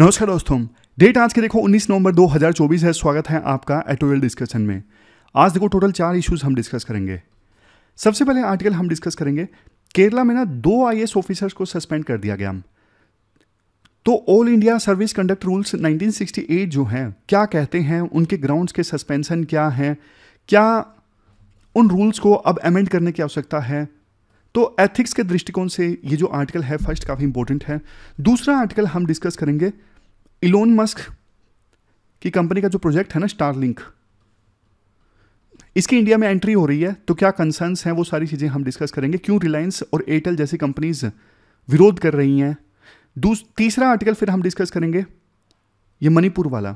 नमस्कार दोस्तों डेट आज के देखो 19 नवंबर 2024 है स्वागत है आपका एटोरियल डिस्कशन में आज देखो टोटल चार इश्यूज हम डिस्कस करेंगे सबसे पहले आर्टिकल हम डिस्कस करेंगे केरला में ना दो आई ऑफिसर्स को सस्पेंड कर दिया गया तो all India service conduct rules 1968 जो हैं क्या कहते हैं उनके ग्राउंड्स के सस्पेंशन क्या हैं क्या उन रूल्स को अब अमेंड करने की आवश्यकता है तो एथिक्स के दृष्टिकोण से ये जो आर्टिकल है फर्स्ट काफ़ी इंपॉर्टेंट है दूसरा आर्टिकल हम डिस्कस करेंगे इलोन मस्क की कंपनी का जो प्रोजेक्ट है ना स्टार लिंक इसकी इंडिया में एंट्री हो रही है तो क्या कंसर्न्स हैं वो सारी चीज़ें हम डिस्कस करेंगे क्यों रिलायंस और एयरटेल जैसी कंपनीज विरोध कर रही हैं तीसरा आर्टिकल फिर हम डिस्कस करेंगे ये मणिपुर वाला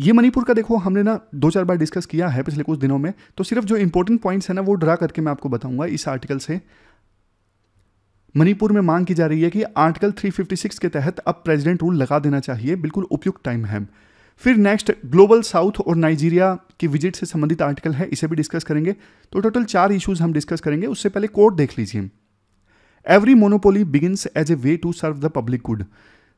ये मणिपुर का देखो हमने ना दो चार बार डिस्कस किया है पिछले कुछ दिनों में तो सिर्फ जो इंपॉर्टेंट पॉइंट्स है ना वो ड्रा करके मैं आपको बताऊंगा इस आर्टिकल से मणिपुर में मांग की जा रही है कि आर्टिकल 356 के तहत अब प्रेसिडेंट रूल लगा देना चाहिए बिल्कुल उपयुक्त टाइम है फिर नेक्स्ट ग्लोबल साउथ और नाइजीरिया की विजिट से संबंधित आर्टिकल है इसे भी डिस्कस करेंगे तो टोटल चार इश्यूज हम डिस्कस करेंगे उससे पहले कोर्ट देख लीजिए every monopoly begins as a way to serve the public good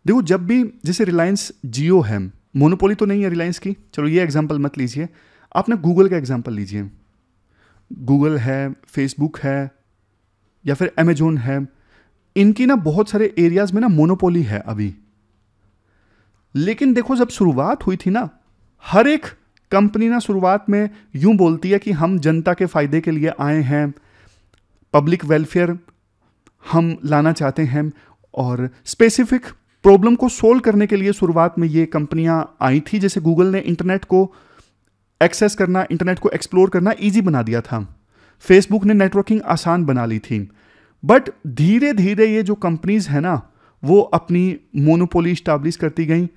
देखो जब भी जैसे रिलायंस जियो है मोनोपोली तो नहीं है रिलायंस की चलो ये एग्जाम्पल मत लीजिए आप ना गूगल का एग्जाम्पल लीजिए गूगल है फेसबुक है या फिर अमेजोन है इनकी ना बहुत सारे एरियाज़ में ना मोनोपोली है अभी लेकिन देखो जब शुरुआत हुई थी ना हर एक कंपनी ना शुरुआत में यूं बोलती है कि हम जनता के फ़ायदे के लिए आए हैं पब्लिक वेलफेयर हम लाना चाहते हैं और स्पेसिफिक प्रॉब्लम को सोल्व करने के लिए शुरुआत में ये कंपनियां आई थी जैसे गूगल ने इंटरनेट को एक्सेस करना इंटरनेट को एक्सप्लोर करना ईजी बना दिया था फेसबुक ने नेटवर्किंग आसान बना ली थी बट धीरे धीरे ये जो कंपनीज है ना वो अपनी मोनोपोली स्टाब्लिश करती गई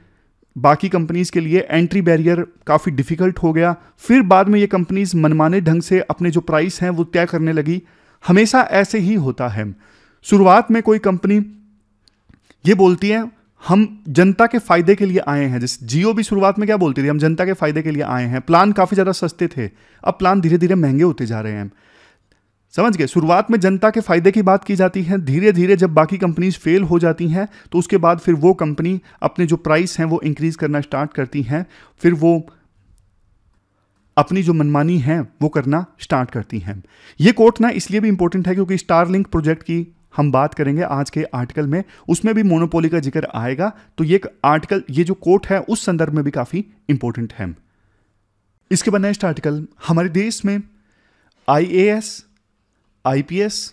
बाकी कंपनीज के लिए एंट्री बैरियर काफ़ी डिफ़िकल्ट हो गया फिर बाद में ये कंपनीज मनमाने ढंग से अपने जो प्राइस हैं वो तय करने लगी हमेशा ऐसे ही होता है शुरुआत में कोई कंपनी ये बोलती है हम जनता के फायदे के लिए आए हैं जैसे जियो भी शुरुआत में क्या बोलती थी हम जनता के फायदे के लिए आए हैं प्लान काफ़ी ज़्यादा सस्ते थे अब प्लान धीरे धीरे महंगे होते जा रहे हैं समझ गए शुरुआत में जनता के फायदे की बात की जाती है धीरे धीरे जब बाकी कंपनीज फेल हो जाती हैं तो उसके बाद फिर वो कंपनी अपने जो प्राइस हैं वो इंक्रीज़ करना स्टार्ट करती हैं फिर वो अपनी जो मनमानी है वो करना स्टार्ट करती हैं ये कोर्ट ना इसलिए भी इंपॉर्टेंट है क्योंकि स्टारलिंक प्रोजेक्ट की हम बात करेंगे आज के आर्टिकल में उसमें भी मोनोपोली का जिक्र आएगा तो ये आर्टिकल ये जो कोट है उस संदर्भ में भी काफ़ी इंपॉर्टेंट है इसके बाद नेक्स्ट आर्टिकल हमारे देश में आईएएस, आईपीएस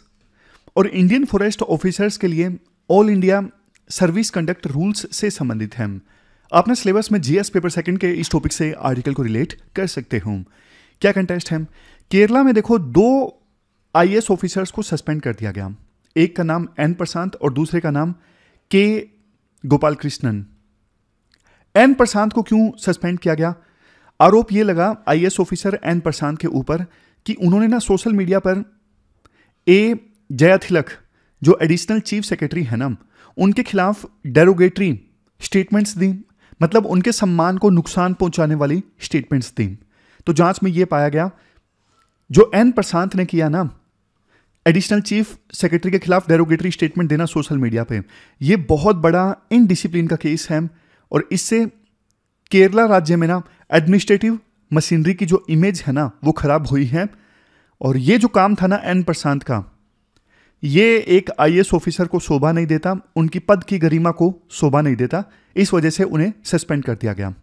और इंडियन फॉरेस्ट ऑफिसर्स के लिए all India service conduct rules से संबंधित है आपने सिलेबस में जीएस पेपर सेकंड के इस टॉपिक से आर्टिकल को रिलेट कर सकते हो क्या कंटेस्ट है केरला में देखो दो आईएएस ऑफिसर्स को सस्पेंड कर दिया गया एक का नाम एन प्रशांत और दूसरे का नाम के गोपाल कृष्णन एन प्रशांत को क्यों सस्पेंड किया गया आरोप यह लगा आई ऑफिसर एन प्रशांत के ऊपर कि उन्होंने ना सोशल मीडिया पर ए जयाथिलक जो एडिशनल चीफ सेक्रेटरी है ना उनके खिलाफ डेरोगेटरी स्टेटमेंट्स दी मतलब उनके सम्मान को नुकसान पहुंचाने वाली स्टेटमेंट्स दी तो जांच में यह पाया गया जो एन प्रशांत ने किया ना एडिशनल चीफ सेक्रेटरी के खिलाफ डेरोगेटरी स्टेटमेंट देना सोशल मीडिया पे ये बहुत बड़ा इनडिसिप्लिन का केस है और इससे केरला राज्य में ना एडमिनिस्ट्रेटिव मशीनरी की जो इमेज है ना वो खराब हुई है और ये जो काम था ना एन प्रशांत का ये एक आई ऑफिसर को शोभा नहीं देता उनकी पद की गरिमा को शोभा नहीं देता इस वजह से उन्हें सस्पेंड कर दिया गया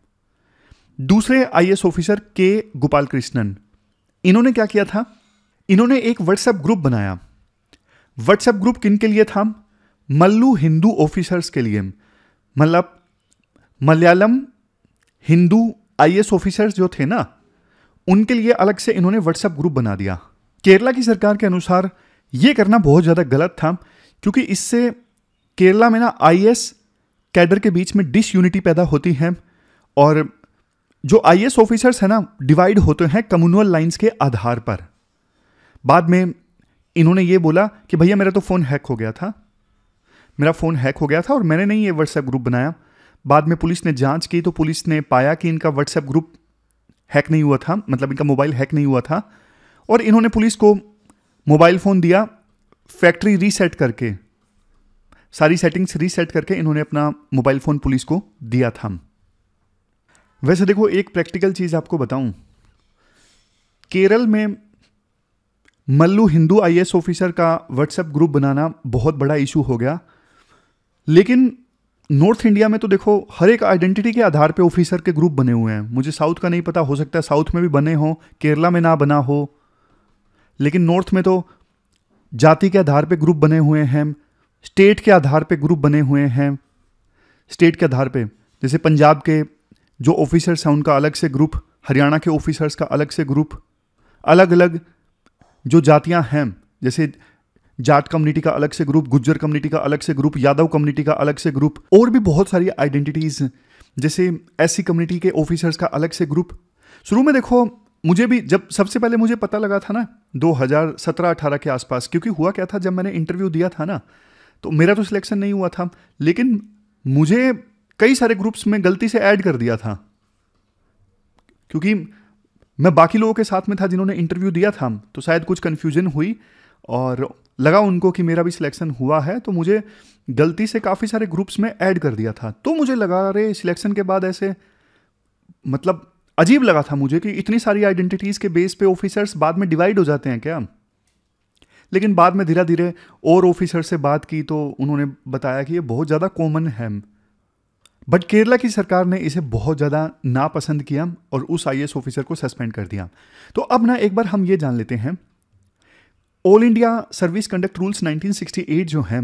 दूसरे आई ऑफिसर के गोपाल कृष्णन इन्होंने क्या किया था इन्होंने एक व्हाट्सएप ग्रुप बनाया व्हाट्सएप ग्रुप किन के लिए था मल्लू हिंदू ऑफिसर्स के लिए मतलब मलयालम हिंदू आई ऑफिसर्स जो थे ना उनके लिए अलग से इन्होंने व्हाट्सएप ग्रुप बना दिया केरला की सरकार के अनुसार ये करना बहुत ज़्यादा गलत था क्योंकि इससे केरला में ना आई कैडर के बीच में डिस यूनिटी पैदा होती है और जो आई ऑफिसर्स हैं ना डिवाइड होते हैं कम्युनल लाइंस के आधार पर बाद में इन्होंने ये बोला कि भैया मेरा तो फ़ोन हैक हो गया था मेरा फ़ोन हैक हो गया था और मैंने नहीं ये व्हाट्सएप ग्रुप बनाया बाद में पुलिस ने जांच की तो पुलिस ने पाया कि इनका व्हाट्सएप ग्रुप हैक नहीं हुआ था मतलब इनका मोबाइल हैक नहीं हुआ था और इन्होंने पुलिस को मोबाइल फ़ोन दिया फैक्ट्री रीसेट करके सारी सेटिंग्स रीसेट करके इन्होंने अपना मोबाइल फ़ोन पुलिस को दिया था वैसे देखो एक प्रैक्टिकल चीज़ आपको बताऊं केरल में मल्लू हिंदू आई ऑफिसर का व्हाट्सएप ग्रुप बनाना बहुत बड़ा इशू हो गया लेकिन नॉर्थ इंडिया में तो देखो हर एक आइडेंटिटी के आधार पे ऑफिसर के ग्रुप बने हुए हैं मुझे साउथ का नहीं पता हो सकता है साउथ में भी बने हों केरला में ना बना हो लेकिन नॉर्थ में तो जाति के आधार पे ग्रुप बने हुए हैं स्टेट के आधार पे ग्रुप बने हुए हैं स्टेट के आधार पे जैसे पंजाब के जो ऑफिसर्स हैं उनका अलग से ग्रुप हरियाणा के ऑफिसर्स का अलग से ग्रुप अलग अलग जो जातियाँ हैं जैसे जाट कम्युनिटी का अलग से ग्रुप गुज्जर कम्युनिटी का अलग से ग्रुप यादव कम्युनिटी का अलग से ग्रुप और भी बहुत सारी आइडेंटिटीज़ जैसे एस कम्युनिटी के ऑफिसर्स का अलग से ग्रुप शुरू में देखो मुझे भी जब सबसे पहले मुझे पता लगा था ना 2017-18 के आसपास क्योंकि हुआ क्या था जब मैंने इंटरव्यू दिया था ना तो मेरा तो सिलेक्शन नहीं हुआ था लेकिन मुझे कई सारे ग्रुप्स में गलती से ऐड कर दिया था क्योंकि मैं बाकी लोगों के साथ में था जिन्होंने इंटरव्यू दिया था तो शायद कुछ कन्फ्यूजन हुई और लगा उनको कि मेरा भी सिलेक्शन हुआ है तो मुझे गलती से काफ़ी सारे ग्रुप्स में ऐड कर दिया था तो मुझे लगा रहे सिलेक्शन के बाद ऐसे मतलब अजीब लगा था मुझे कि इतनी सारी आइडेंटिटीज़ के बेस पे ऑफिसर्स बाद में डिवाइड हो जाते हैं क्या लेकिन बाद में धीरे धीरे और ऑफिसर से बात की तो उन्होंने बताया कि ये बहुत ज़्यादा कॉमन है बट केरला की सरकार ने इसे बहुत ज़्यादा नापसंद किया और उस आई ऑफिसर को सस्पेंड कर दिया तो अब ना एक बार हम ये जान लेते हैं all India service conduct rules 1968 जो हैं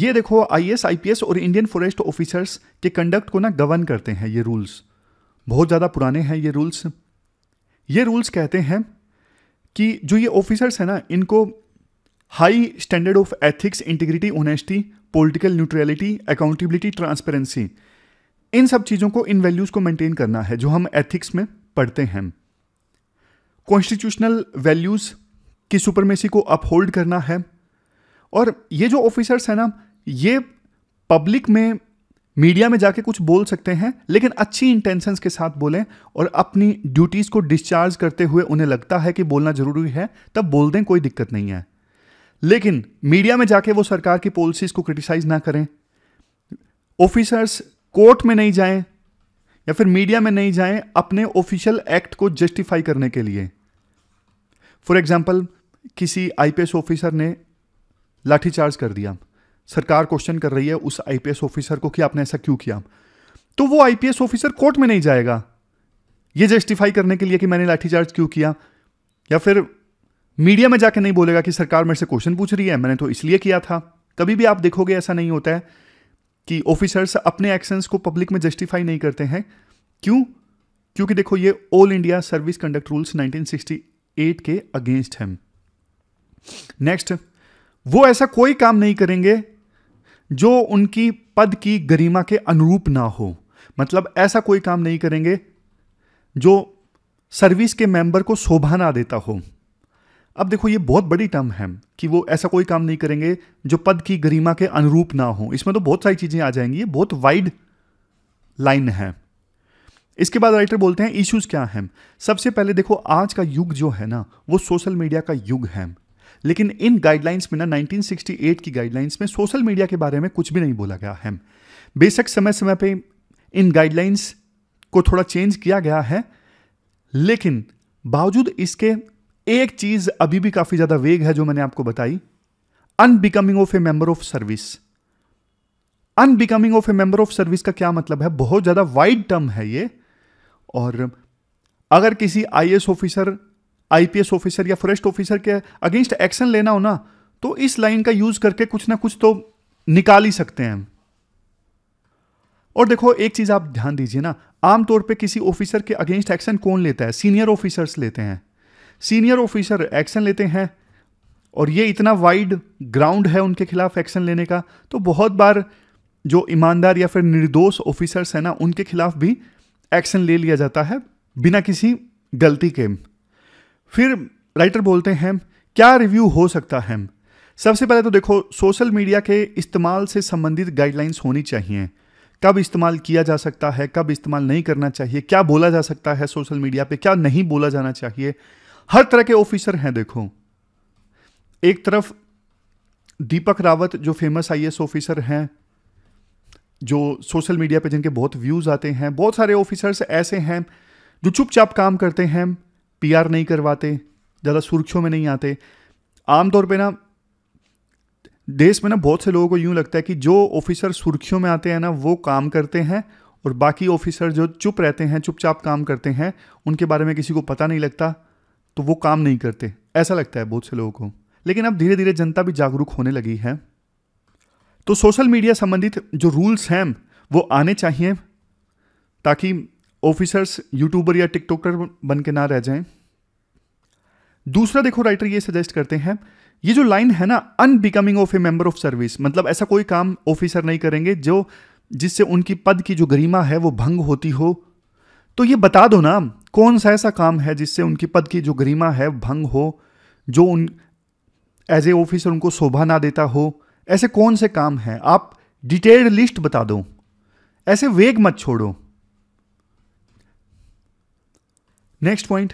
ये देखो आईएएस एस और इंडियन फॉरेस्ट ऑफिसर्स के कंडक्ट को ना गवर्न करते हैं ये रूल्स बहुत ज़्यादा पुराने हैं ये रूल्स ये रूल्स कहते हैं कि जो ये ऑफिसर्स हैं ना इनको high standard of ethics integrity honesty political neutrality accountability transparency इन सब चीज़ों को इन वैल्यूज़ को मेंटेन करना है जो हम एथिक्स में पढ़ते हैं कॉन्स्टिट्यूशनल वैल्यूज़ की सुपरमेसी को अपहोल्ड करना है और ये जो ऑफिसर्स हैं ना ये पब्लिक में मीडिया में जाके कुछ बोल सकते हैं लेकिन अच्छी इंटेंशंस के साथ बोलें और अपनी ड्यूटीज़ को डिस्चार्ज करते हुए उन्हें लगता है कि बोलना ज़रूरी है तब बोल दें कोई दिक्कत नहीं है लेकिन मीडिया में जाके वो सरकार की पॉलिसीज़ को क्रिटिसाइज़ ना करें ऑफिसर्स कोर्ट में नहीं जाएं या फिर मीडिया में नहीं जाएं अपने ऑफिशियल एक्ट को जस्टिफाई करने के लिए फॉर एग्जाम्पल किसी आईपीएस ऑफिसर ने लाठीचार्ज कर दिया सरकार क्वेश्चन कर रही है उस आईपीएस ऑफिसर को कि आपने ऐसा क्यों किया तो वो आईपीएस ऑफिसर कोर्ट में नहीं जाएगा ये जस्टिफाई करने के लिए कि मैंने लाठीचार्ज क्यों किया या फिर मीडिया में जाके नहीं बोलेगा कि सरकार मेरे से क्वेश्चन पूछ रही है मैंने तो इसलिए किया था कभी भी आप देखोगे ऐसा नहीं होता है कि ऑफिसर्स अपने एक्शंस को पब्लिक में जस्टिफाई नहीं करते हैं क्यों क्योंकि देखो ये all India service conduct rules 1968 के अगेंस्ट हैं नेक्स्ट वो ऐसा कोई काम नहीं करेंगे जो उनकी पद की गरिमा के अनुरूप ना हो मतलब ऐसा कोई काम नहीं करेंगे जो सर्विस के मेंबर को शोभा ना देता हो अब देखो ये बहुत बड़ी टर्म है कि वो ऐसा कोई काम नहीं करेंगे जो पद की गरिमा के अनुरूप ना हो इसमें तो बहुत सारी चीज़ें आ जाएंगी ये बहुत वाइड लाइन है इसके बाद राइटर बोलते हैं इश्यूज क्या हैं सबसे पहले देखो आज का युग जो है ना वो सोशल मीडिया का युग है लेकिन इन गाइडलाइंस में ना 1968 की गाइडलाइंस में सोशल मीडिया के बारे में कुछ भी नहीं बोला गया है बेशक समय समय पे इन गाइडलाइंस को थोड़ा चेंज किया गया है लेकिन बावजूद इसके एक चीज अभी भी काफी ज्यादा वेग है जो मैंने आपको बताई unbecoming of a member of service unbecoming of a member of service का क्या मतलब है बहुत ज्यादा वाइड टर्म है ये और अगर किसी आई ऑफिसर आईपीएस ऑफिसर या फॉरेस्ट ऑफिसर के अगेंस्ट एक्शन लेना हो ना तो इस लाइन का यूज करके कुछ ना कुछ तो निकाल ही सकते हैं और देखो एक चीज आप ध्यान दीजिए ना आमतौर पे किसी ऑफिसर के अगेंस्ट एक्शन कौन लेता है सीनियर ऑफिसर्स लेते हैं सीनियर ऑफिसर एक्शन लेते हैं और ये इतना वाइड ग्राउंड है उनके खिलाफ एक्शन लेने का तो बहुत बार जो ईमानदार या फिर निर्दोष ऑफिसर्स हैं ना उनके खिलाफ भी एक्शन ले लिया जाता है बिना किसी गलती के फिर राइटर बोलते हैं क्या रिव्यू हो सकता है सबसे पहले तो देखो सोशल मीडिया के इस्तेमाल से संबंधित गाइडलाइंस होनी चाहिए कब इस्तेमाल किया जा सकता है कब इस्तेमाल नहीं करना चाहिए क्या बोला जा सकता है सोशल मीडिया पे क्या नहीं बोला जाना चाहिए हर तरह के ऑफिसर हैं देखो एक तरफ दीपक रावत जो फेमस आई ऑफिसर हैं जो सोशल मीडिया पे जिनके बहुत व्यूज़ आते हैं बहुत सारे ऑफिसर्स ऐसे हैं जो चुपचाप काम करते हैं पीआर नहीं करवाते ज़्यादा सुर्खियों में नहीं आते आमतौर पे ना देश में ना बहुत से लोगों को यूँ लगता है कि जो ऑफिसर सुर्खियों में आते हैं ना वो काम करते हैं और बाकी ऑफिसर जो चुप रहते हैं चुपचाप काम करते हैं उनके बारे में किसी को पता नहीं लगता तो वो काम नहीं करते ऐसा लगता है बहुत से लोगों को लेकिन अब धीरे धीरे जनता भी जागरूक होने लगी है तो सोशल मीडिया संबंधित जो रूल्स हैं वो आने चाहिए ताकि ऑफिसर्स यूट्यूबर या टिकटॉकर बन के ना रह जाएं दूसरा देखो राइटर ये सजेस्ट करते हैं ये जो लाइन है ना unbecoming of a member of service मतलब ऐसा कोई काम ऑफिसर नहीं करेंगे जो जिससे उनकी पद की जो गरिमा है वो भंग होती हो तो ये बता दो ना कौन सा ऐसा काम है जिससे उनकी पद की जो गरिमा है भंग हो जो उन एज ए ऑफिसर उनको शोभा ना देता हो ऐसे कौन से काम हैं आप डिटेल्ड लिस्ट बता दो ऐसे वेग मत छोड़ो नेक्स्ट पॉइंट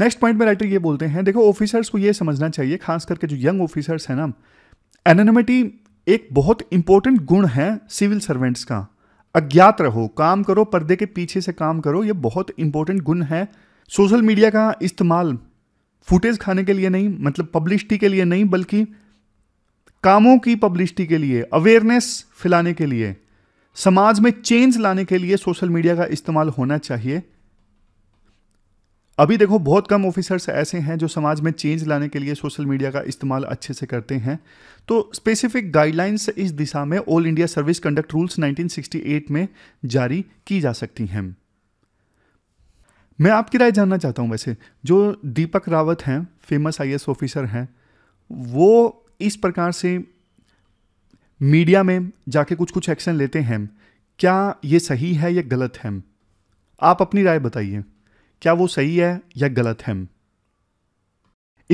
नेक्स्ट पॉइंट में राइटर ये बोलते हैं देखो ऑफिसर्स को ये समझना चाहिए खास करके जो यंग ऑफिसर्स हैं ना एनोनिमिटी एक बहुत इंपॉर्टेंट गुण है सिविल सर्वेंट्स का अज्ञात रहो काम करो पर्दे के पीछे से काम करो ये बहुत इंपॉर्टेंट गुण है सोशल मीडिया का इस्तेमाल फुटेज खाने के लिए नहीं मतलब पब्लिसिटी के लिए नहीं बल्कि कामों की पब्लिसिटी के लिए अवेयरनेस फैलाने के लिए समाज में चेंज लाने के लिए सोशल मीडिया का इस्तेमाल होना चाहिए अभी देखो बहुत कम ऑफिसर्स ऐसे हैं जो समाज में चेंज लाने के लिए सोशल मीडिया का इस्तेमाल अच्छे से करते हैं तो स्पेसिफिक गाइडलाइंस इस दिशा में all India service conduct rules 1968 में जारी की जा सकती हैं मैं आपकी राय जानना चाहता हूं वैसे जो दीपक रावत हैं फेमस आई ऑफिसर हैं वो इस प्रकार से मीडिया में जाके कुछ कुछ एक्शन लेते हैं क्या ये सही है या गलत है आप अपनी राय बताइए क्या वो सही है या गलत है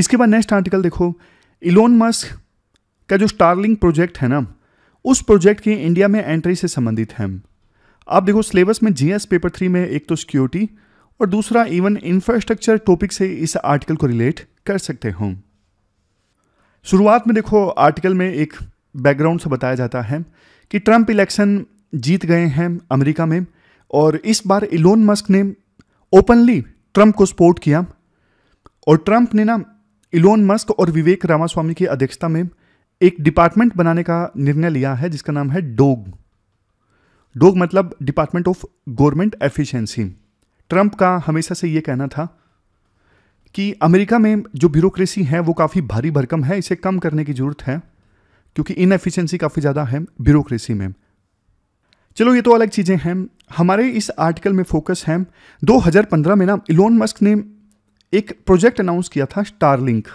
इसके बाद नेक्स्ट आर्टिकल देखो इलोन मस्क का जो स्टारलिंग प्रोजेक्ट है ना उस प्रोजेक्ट की इंडिया में एंट्री से संबंधित है आप देखो सिलेबस में जीएस पेपर थ्री में एक तो सिक्योरिटी और दूसरा इवन इंफ्रास्ट्रक्चर टॉपिक से इस आर्टिकल को रिलेट कर सकते हो शुरुआत में देखो आर्टिकल में एक बैकग्राउंड से बताया जाता है कि ट्रंप इलेक्शन जीत गए हैं अमेरिका में और इस बार इलोन मस्क ने ओपनली ट्रंप को सपोर्ट किया और ट्रंप ने ना इलोन मस्क और विवेक रामास्वामी की अध्यक्षता में एक डिपार्टमेंट बनाने का निर्णय लिया है जिसका नाम है डोग डोग मतलब department of government efficiency Trump का हमेशा से ये कहना था कि अमेरिका में जो ब्यूरोक्रेसी है वो काफ़ी भारी भरकम है इसे कम करने की ज़रूरत है क्योंकि इनएफिशिएंसी काफ़ी ज़्यादा है ब्यूरोक्रेसी में चलो ये तो अलग चीज़ें हैं हमारे इस आर्टिकल में फोकस है 2015 में ना इलोन मस्क ने एक प्रोजेक्ट अनाउंस किया था स्टारलिंक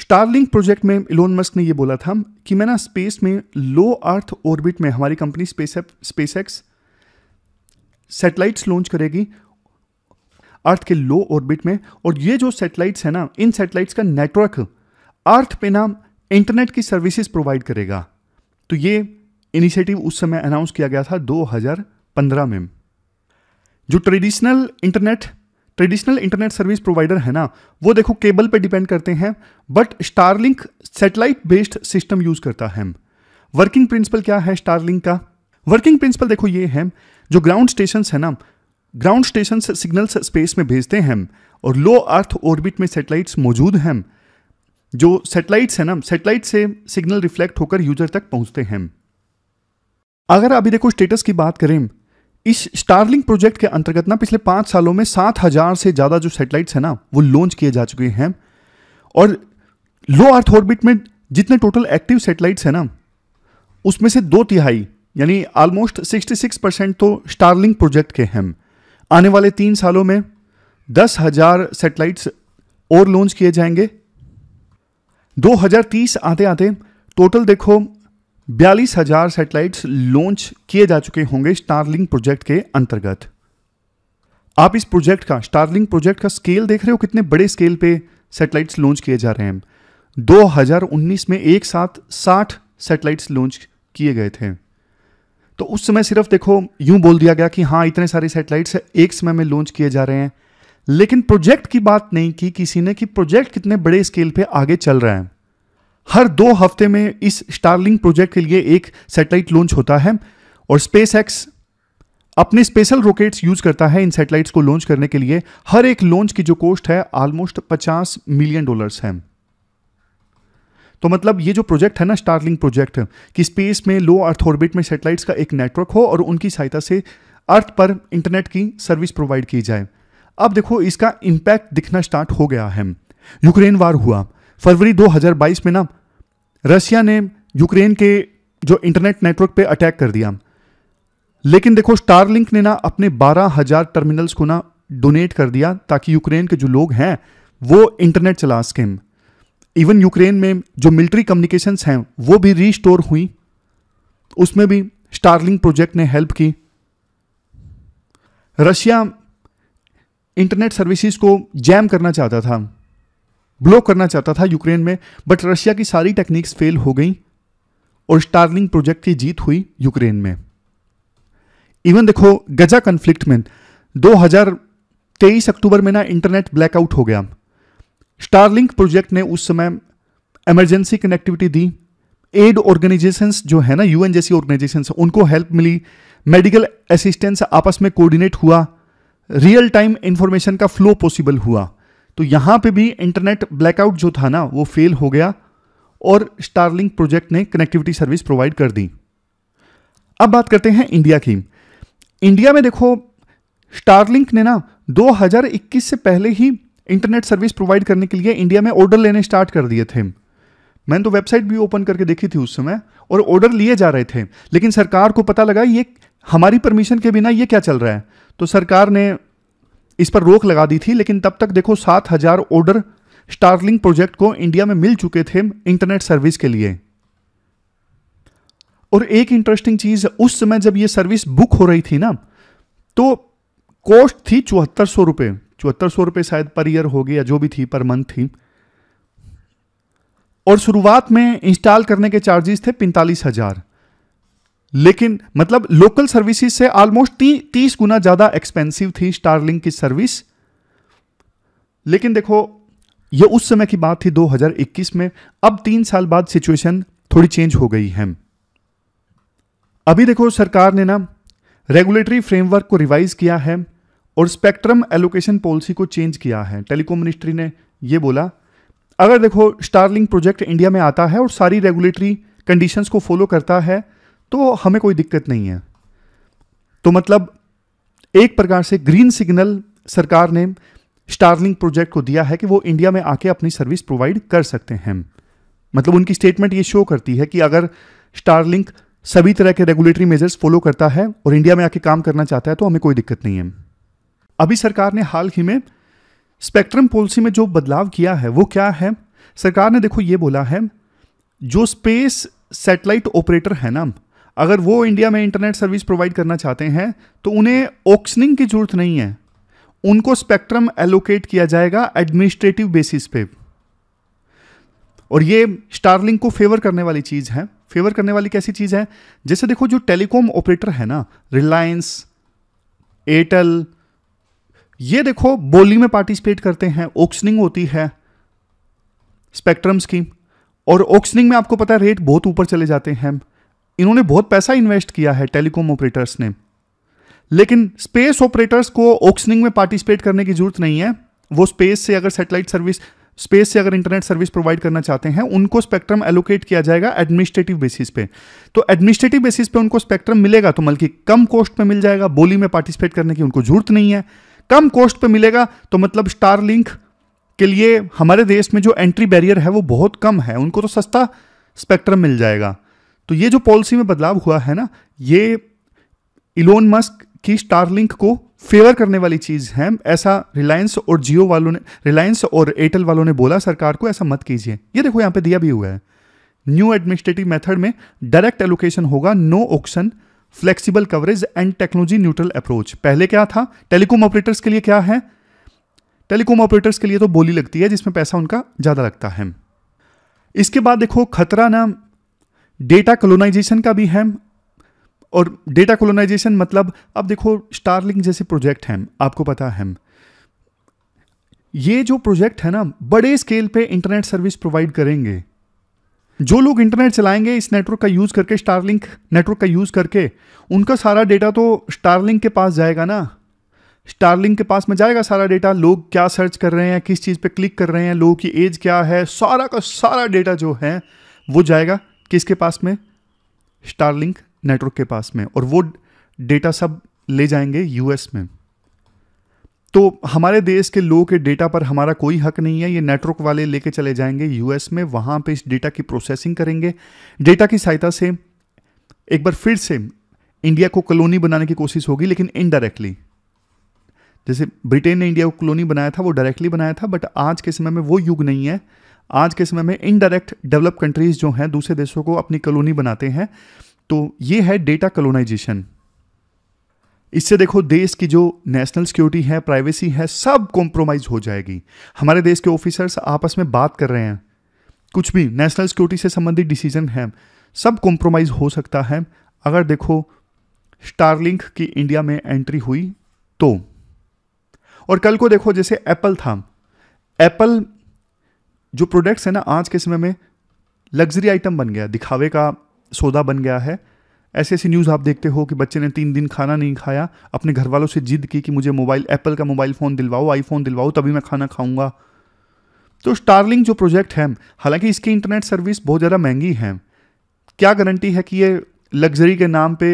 स्टारलिंक प्रोजेक्ट में इलोन मस्क ने ये बोला था कि मैं ना स्पेस में लो अर्थ ऑर्बिट में हमारी company space SpaceX satellites launch करेगी अर्थ के लो ऑर्बिट में और ये जो सेटेलाइट्स है ना इन सेटेलाइट्स का नेटवर्क अर्थ पे ना इंटरनेट की सर्विसेज प्रोवाइड करेगा तो ये इनिशिएटिव उस समय अनाउंस किया गया था 2015 में जो traditional internet traditional internet service provider है ना वो देखो केबल पे डिपेंड करते हैं but Starlink satellite based system use करता है वर्किंग प्रिंसिपल क्या है स्टारलिंक का वर्किंग प्रिंसिपल देखो ये है जो ग्राउंड स्टेशन है ना ग्राउंड स्टेशन सिग्नल्स स्पेस में भेजते हैं और लो अर्थ ऑर्बिट में सेटेलाइट्स मौजूद हैं जो सेटेलाइट्स हैं ना सेटेलाइट से सिग्नल रिफ्लेक्ट होकर यूजर तक पहुंचते हैं अगर अभी देखो स्टेटस की बात करें इस स्टारलिंग प्रोजेक्ट के अंतर्गत ना पिछले पांच सालों में सात हज़ार से ज़्यादा जो सेटेलाइट्स है ना वो लॉन्च किए जा चुके हैं और लो अर्थ ऑर्बिट में जितने टोटल एक्टिव सेटेलाइट्स है ना उसमें से दो तिहाई यानी ऑलमोस्ट 66 परसेंट तो स्टारलिंग प्रोजेक्ट के हैं आने वाले तीन सालों में दस हज़ार सेटेलाइट्स और लॉन्च किए जाएंगे 2030 आते आते टोटल देखो बयालीस हजार सैटेलाइट्स लॉन्च किए जा चुके होंगे स्टारलिंग प्रोजेक्ट के अंतर्गत आप इस प्रोजेक्ट का स्टारलिंग प्रोजेक्ट का स्केल देख रहे हो कितने बड़े स्केल पे सैटेलाइट्स लॉन्च किए जा रहे हैं 2019 में एक साथ 60 सैटेलाइट्स लॉन्च किए गए थे तो उस समय सिर्फ देखो यूं बोल दिया गया कि हाँ इतने सारे सेटेलाइट्स एक समय में लॉन्च किए जा रहे हैं लेकिन प्रोजेक्ट की बात नहीं की किसी ने कि प्रोजेक्ट कितने बड़े स्केल पे आगे चल रहा है हर दो हफ्ते में इस स्टारलिंग प्रोजेक्ट के लिए एक सैटेलाइट लॉन्च होता है और स्पेस एक्स अपने स्पेशल रॉकेट्स यूज करता है इन सैटेलाइट्स को लॉन्च करने के लिए हर एक लॉन्च की जो कॉस्ट है ऑलमोस्ट 50 मिलियन डॉलर्स है तो मतलब ये जो प्रोजेक्ट है ना स्टारलिंग प्रोजेक्ट कि स्पेस में लो अर्थ ऑर्बिट में सैटेलाइट्स का एक नेटवर्क हो और उनकी सहायता से अर्थ पर इंटरनेट की सर्विस प्रोवाइड की जाए अब देखो इसका इंपैक्ट दिखना स्टार्ट हो गया है यूक्रेन वार हुआ फरवरी 2022 में ना रशिया ने यूक्रेन के जो इंटरनेट नेटवर्क पे अटैक कर दिया लेकिन देखो स्टारलिंक ने ना अपने बारह हजार टर्मिनल्स को ना डोनेट कर दिया ताकि यूक्रेन के जो लोग हैं वो इंटरनेट चला सकें इवन यूक्रेन में जो मिलिट्री कम्युनिकेशंस हैं वो भी रीस्टोर हुई उसमें भी स्टारलिंक प्रोजेक्ट ने हेल्प की रशिया इंटरनेट सर्विसेज को जैम करना चाहता था ब्लो करना चाहता था यूक्रेन में बट रशिया की सारी टेक्निक्स फेल हो गई और स्टारलिंग प्रोजेक्ट की जीत हुई यूक्रेन में इवन देखो गजा कन्फ्लिक्ट में 2023 अक्टूबर में ना इंटरनेट ब्लैकआउट हो गया स्टारलिंक प्रोजेक्ट ने उस समय इमरजेंसी कनेक्टिविटी दी एड ऑर्गेनाइजेशंस जो है ना यूएन जैसी ऑर्गेनाइजेशन उनको हेल्प मिली मेडिकल असिस्टेंस आपस में कोऑर्डिनेट हुआ रियल टाइम इंफॉर्मेशन का फ्लो पॉसिबल हुआ तो यहां पे भी इंटरनेट ब्लैकआउट जो था ना वो फेल हो गया और स्टारलिंक प्रोजेक्ट ने कनेक्टिविटी सर्विस प्रोवाइड कर दी अब बात करते हैं इंडिया की इंडिया में देखो स्टारलिंक ने ना 2021 से पहले ही इंटरनेट सर्विस प्रोवाइड करने के लिए इंडिया में ऑर्डर लेने स्टार्ट कर दिए थे मैंने तो वेबसाइट भी ओपन करके देखी थी उस समय और ऑर्डर लिए जा रहे थे लेकिन सरकार को पता लगा ये हमारी परमिशन के बिना ये क्या चल रहा है तो सरकार ने इस पर रोक लगा दी थी लेकिन तब तक देखो सात हजार ऑर्डर स्टारलिंग प्रोजेक्ट को इंडिया में मिल चुके थे इंटरनेट सर्विस के लिए और एक इंटरेस्टिंग चीज उस समय जब यह सर्विस बुक हो रही थी ना तो कॉस्ट थी चौहत्तर सौ रुपये चौहत्तर सौ रुपये शायद पर ईयर होगी या जो भी थी पर मंथ थी और शुरुआत में इंस्टॉल करने के चार्जेस थे पैंतालीस हजार लेकिन मतलब लोकल सर्विसेज से ऑलमोस्ट ती, तीस गुना ज़्यादा एक्सपेंसिव थी स्टारलिंक की सर्विस लेकिन देखो ये उस समय की बात थी 2021 में अब तीन साल बाद सिचुएशन थोड़ी चेंज हो गई है अभी देखो सरकार ने ना रेगुलेटरी फ्रेमवर्क को रिवाइज किया है और स्पेक्ट्रम एलोकेशन पॉलिसी को चेंज किया है टेलीकॉम मिनिस्ट्री ने ये बोला अगर देखो स्टारलिंग प्रोजेक्ट इंडिया में आता है और सारी रेगुलेटरी कंडीशंस को फॉलो करता है तो हमें कोई दिक्कत नहीं है तो मतलब एक प्रकार से ग्रीन सिग्नल सरकार ने स्टारलिंग प्रोजेक्ट को दिया है कि वो इंडिया में आके अपनी सर्विस प्रोवाइड कर सकते हैं मतलब उनकी स्टेटमेंट ये शो करती है कि अगर स्टारलिंक सभी तरह के रेगुलेटरी मेजर्स फॉलो करता है और इंडिया में आके काम करना चाहता है तो हमें कोई दिक्कत नहीं है अभी सरकार ने हाल ही में स्पेक्ट्रम पॉलिसी में जो बदलाव किया है वो क्या है सरकार ने देखो ये बोला है जो स्पेस सैटेलाइट ऑपरेटर है ना अगर वो इंडिया में इंटरनेट सर्विस प्रोवाइड करना चाहते हैं तो उन्हें ऑक्सनिंग की जरूरत नहीं है उनको स्पेक्ट्रम एलोकेट किया जाएगा एडमिनिस्ट्रेटिव बेसिस पे और ये स्टारलिंक को फेवर करने वाली चीज़ है फेवर करने वाली कैसी चीज़ है जैसे देखो जो टेलीकॉम ऑपरेटर है ना रिलायंस एयरटेल ये देखो बोली में पार्टिसिपेट करते हैं ऑक्सनिंग होती है स्पेक्ट्रम स्कीम और ऑक्सनिंग में आपको पता है रेट बहुत ऊपर चले जाते हैं इन्होंने बहुत पैसा इन्वेस्ट किया है टेलीकॉम ऑपरेटर्स ने लेकिन स्पेस ऑपरेटर्स को ऑक्सनिंग में पार्टिसिपेट करने की जरूरत नहीं है वो स्पेस से अगर सेटेलाइट सर्विस स्पेस से अगर इंटरनेट सर्विस प्रोवाइड करना चाहते हैं उनको स्पेक्ट्रम एलोकेट किया जाएगा एडमिनिस्ट्रेटिव बेसिस पे तो एडमिनिस्ट्रेटिव बेसिस पे उनको स्पेक्ट्रम मिलेगा तो बल्कि मतलब कम कॉस्ट पे मिल जाएगा बोली में पार्टिसिपेट करने की उनको जरूरत नहीं है कम कॉस्ट पे मिलेगा तो मतलब स्टार लिंक के लिए हमारे देश में जो एंट्री बैरियर है वो बहुत कम है उनको तो सस्ता स्पेक्ट्रम मिल जाएगा तो ये जो पॉलिसी में बदलाव हुआ है ना ये इलोन मस्क की स्टारलिंक को फेवर करने वाली चीज़ है ऐसा रिलायंस और जियो वालों ने रिलायंस और एयरटेल वालों ने बोला सरकार को ऐसा मत कीजिए ये देखो यहां पे दिया भी हुआ है न्यू एडमिनिस्ट्रेटिव मेथड में डायरेक्ट एलोकेशन होगा no auction flexible coverage and technology neutral approach पहले क्या था टेलीकॉम ऑपरेटर्स के लिए क्या है टेलीकॉम ऑपरेटर्स के लिए तो बोली लगती है जिसमें पैसा उनका ज़्यादा लगता है इसके बाद देखो खतरा ना डेटा कॉलोनाइजेशन का भी है और डेटा कॉलोनाइजेशन मतलब अब देखो स्टारलिंक जैसे प्रोजेक्ट हैं आपको पता है ये जो प्रोजेक्ट है ना बड़े स्केल पे इंटरनेट सर्विस प्रोवाइड करेंगे जो लोग इंटरनेट चलाएंगे इस नेटवर्क का यूज़ करके स्टारलिंक नेटवर्क का यूज़ करके उनका सारा डेटा तो स्टारलिंक के पास जाएगा ना स्टारलिंक के पास में जाएगा सारा डेटा लोग क्या सर्च कर रहे हैं किस चीज़ पे क्लिक कर रहे हैं लोगों की एज क्या है सारा का सारा डेटा जो है वो जाएगा किसके पास में स्टारलिंक नेटवर्क के पास में और वो डेटा सब ले जाएंगे यूएस में तो हमारे देश के लोगों के डेटा पर हमारा कोई हक नहीं है ये नेटवर्क वाले लेके चले जाएंगे यूएस में वहाँ पे इस डेटा की प्रोसेसिंग करेंगे डेटा की सहायता से एक बार फिर से इंडिया को कॉलोनी बनाने की कोशिश होगी लेकिन इनडायरेक्टली जैसे ब्रिटेन ने इंडिया को कॉलोनी बनाया था वो डायरेक्टली बनाया था बट आज के समय में वो युग नहीं है आज के समय में इनडायरेक्ट डेवलप कंट्रीज़ जो हैं दूसरे देशों को अपनी कॉलोनी बनाते हैं तो ये है डेटा कॉलोनाइजेशन इससे देखो देश की जो नेशनल सिक्योरिटी है प्राइवेसी है सब कॉम्प्रोमाइज़ हो जाएगी हमारे देश के ऑफिसर्स आपस में बात कर रहे हैं कुछ भी नेशनल सिक्योरिटी से संबंधित डिसीजन है सब कॉम्प्रोमाइज़ हो सकता है अगर देखो स्टारलिंक की इंडिया में एंट्री हुई तो और कल को देखो जैसे एप्पल था एप्पल जो प्रोडक्ट्स हैं ना आज के समय में लग्जरी आइटम बन गया दिखावे का सौदा बन गया है ऐसी ऐसी न्यूज़ आप देखते हो कि बच्चे ने तीन दिन खाना नहीं खाया अपने घर वालों से जिद की कि मुझे मोबाइल एप्पल का मोबाइल फ़ोन दिलवाओ आईफोन दिलवाओ तभी मैं खाना खाऊंगा तो स्टारलिंग जो प्रोजेक्ट है हालांकि इसकी इंटरनेट सर्विस बहुत ज़्यादा महंगी है क्या गारंटी है कि ये लग्जरी के नाम पे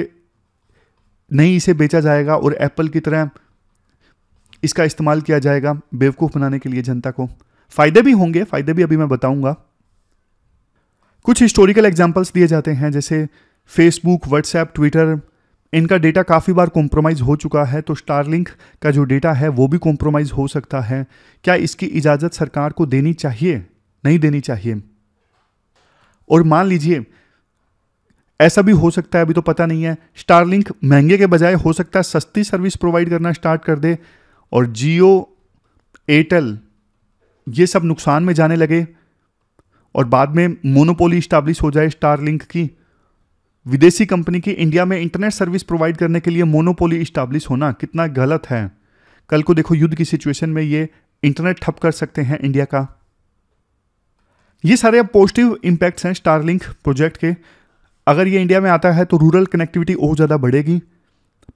नहीं इसे बेचा जाएगा और एप्पल की तरह इसका इस्तेमाल किया जाएगा बेवकूफ़ बनाने के लिए जनता को फायदे भी होंगे फायदे भी अभी मैं बताऊंगा कुछ हिस्टोरिकल एग्जाम्पल्स दिए जाते हैं जैसे फेसबुक व्हाट्सएप ट्विटर इनका डेटा काफ़ी बार कॉम्प्रोमाइज़ हो चुका है तो स्टारलिंक का जो डेटा है वो भी कॉम्प्रोमाइज़ हो सकता है क्या इसकी इजाज़त सरकार को देनी चाहिए नहीं देनी चाहिए और मान लीजिए ऐसा भी हो सकता है अभी तो पता नहीं है स्टारलिंक महंगे के बजाय हो सकता है सस्ती सर्विस प्रोवाइड करना स्टार्ट कर दे और जियो एयरटेल ये सब नुकसान में जाने लगे और बाद में मोनोपोली इस्टाब्लिश हो जाए स्टारलिंक की विदेशी कंपनी की इंडिया में इंटरनेट सर्विस प्रोवाइड करने के लिए मोनोपोली इस्टाब्लिश होना कितना गलत है कल को देखो युद्ध की सिचुएशन में ये इंटरनेट ठप कर सकते हैं इंडिया का ये सारे अब पॉजिटिव इम्पैक्ट्स हैं स्टारलिंक प्रोजेक्ट के अगर ये इंडिया में आता है तो रूरल कनेक्टिविटी और ज़्यादा बढ़ेगी